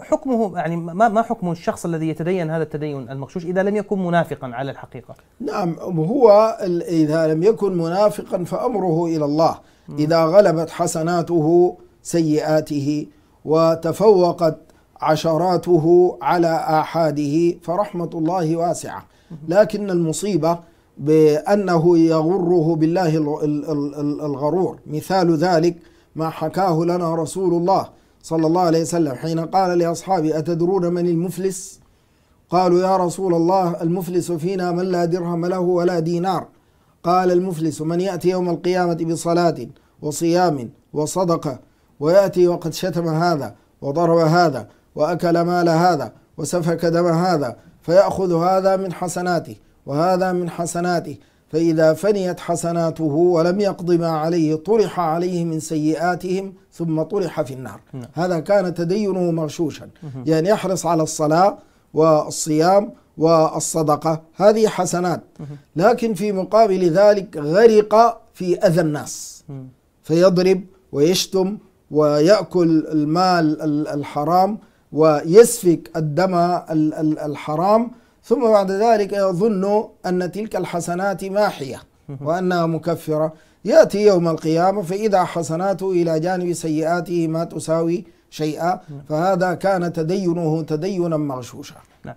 حكمه يعني ما ما حكم الشخص الذي يتدين هذا التدين المغشوش اذا لم يكن منافقا على الحقيقه؟ نعم هو اذا لم يكن منافقا فامره الى الله اذا غلبت حسناته سيئاته وتفوقت عشراته على آحاده فرحمة الله واسعة لكن المصيبة بأنه يغره بالله الغرور مثال ذلك ما حكاه لنا رسول الله صلى الله عليه وسلم حين قال لأصحابه أتدرون من المفلس قالوا يا رسول الله المفلس فينا من لا درهم له ولا دينار قال المفلس من يأتي يوم القيامة بصلاة وصيام وصدقة ويأتي وقد شتم هذا وضرب هذا وأكل مال هذا وسفك دم هذا فيأخذ هذا من حسناته وهذا من حسناته فإذا فنيت حسناته ولم يقض ما عليه طرح عليه من سيئاتهم ثم طرح في النار نعم. هذا كان تدينه مغشوشا يعني يحرص على الصلاة والصيام والصدقة هذه حسنات لكن في مقابل ذلك غرق في أذى الناس فيضرب ويشتم ويأكل المال الحرام ويسفك الدم الحرام ثم بعد ذلك يظن أن تلك الحسنات ماحية وأنها مكفرة يأتي يوم القيامة فإذا حسناته إلى جانب سيئاته ما تساوي شيئا فهذا كان تدينه تدينا مغشوشا نعم.